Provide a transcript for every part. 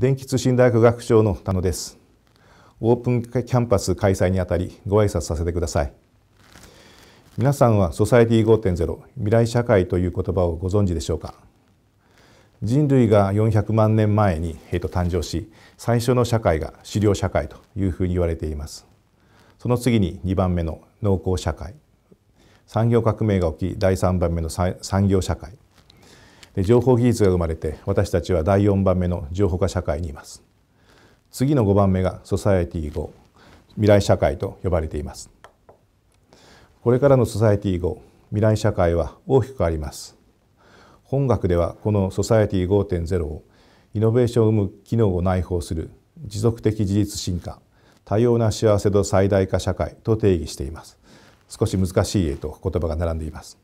電気通信大学学長の田野ですオープンキャンパス開催にあたりご挨拶させてください皆さんはソサエティ5.0未来社会という言葉をご存知でしょうか人類が400万年前に、えー、と誕生し最初の社会が狩猟社会というふうに言われていますその次に2番目の農耕社会産業革命が起き第3番目の産業社会で情報技術が生まれて私たちは第4番目の情報化社会にいます次の5番目がソサエティ5未来社会と呼ばれていますこれからのソサエティ5未来社会は大きく変わります本学ではこのソサエティ5.0をイノベーションを生む機能を内包する持続的自立進化多様な幸せ度最大化社会と定義しています少し難しいと言葉が並んでいます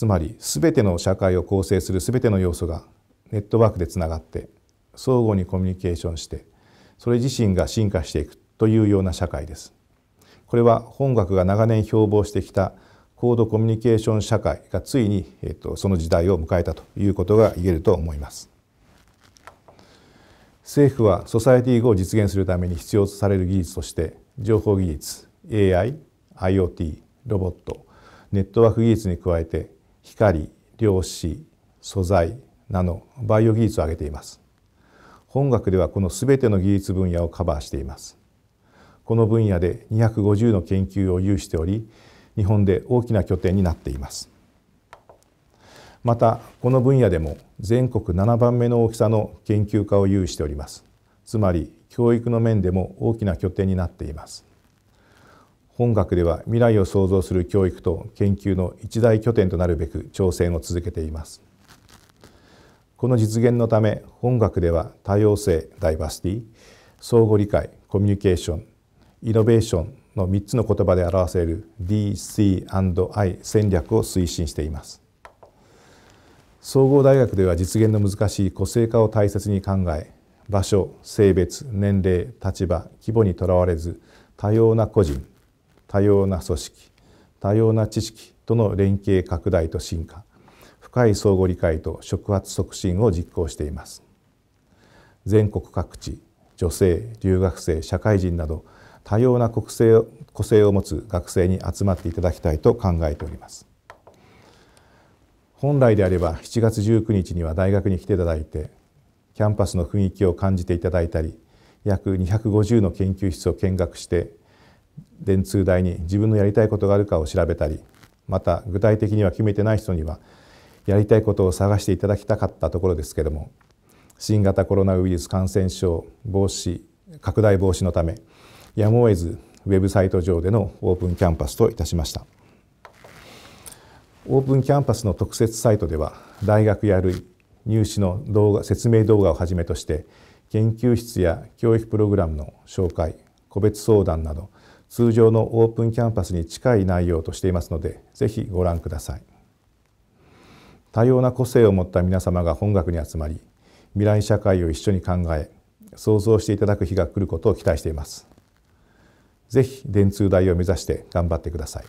つまり全ての社会を構成する全ての要素がネットワークでつながって相互にコミュニケーションしてそれ自身が進化していくというような社会です。これは本学が長年標榜してきた高度コミュニケーション社会がついに、えっと、その時代を迎えたということが言えると思います。政府はソサエティ語を実現するために必要とされる技術として情報技術 AI、IoT、ロボット、ネットワーク技術に加えて光量子素材ナノバイオ技術を挙げています本学ではこの全ての技術分野をカバーしていますこの分野で250の研究を有しており日本で大きな拠点になっていますまたこの分野でも全国7番目の大きさの研究家を有しておりますつまり教育の面でも大きな拠点になっています本学では未来を創造する教育と研究の一大拠点となるべく挑戦を続けていますこの実現のため本学では多様性ダイバーシティ相互理解コミュニケーションイノベーションの3つの言葉で表せる DC&I 戦略を推進しています総合大学では実現の難しい個性化を大切に考え場所性別年齢立場規模にとらわれず多様な個人多様な組織多様な知識との連携拡大と進化深い相互理解と触発促進を実行しています全国各地女性留学生社会人など多様な国性個性を持つ学生に集まっていただきたいと考えております本来であれば7月19日には大学に来ていただいてキャンパスの雰囲気を感じていただいたり約250の研究室を見学して電通代に自分のやりたいことがあるかを調べたりまた具体的には決めてない人にはやりたいことを探していただきたかったところですけれども新型コロナウイルス感染症防止拡大防止のためやむを得ずウェブサイト上でのオープンキャンパスといたしましたオープンキャンパスの特設サイトでは大学や類る入試の動画説明動画をはじめとして研究室や教育プログラムの紹介個別相談など通常のオープンキャンパスに近い内容としていますのでぜひご覧ください多様な個性を持った皆様が本学に集まり未来社会を一緒に考え想像していただく日が来ることを期待していますぜひ電通大を目指して頑張ってください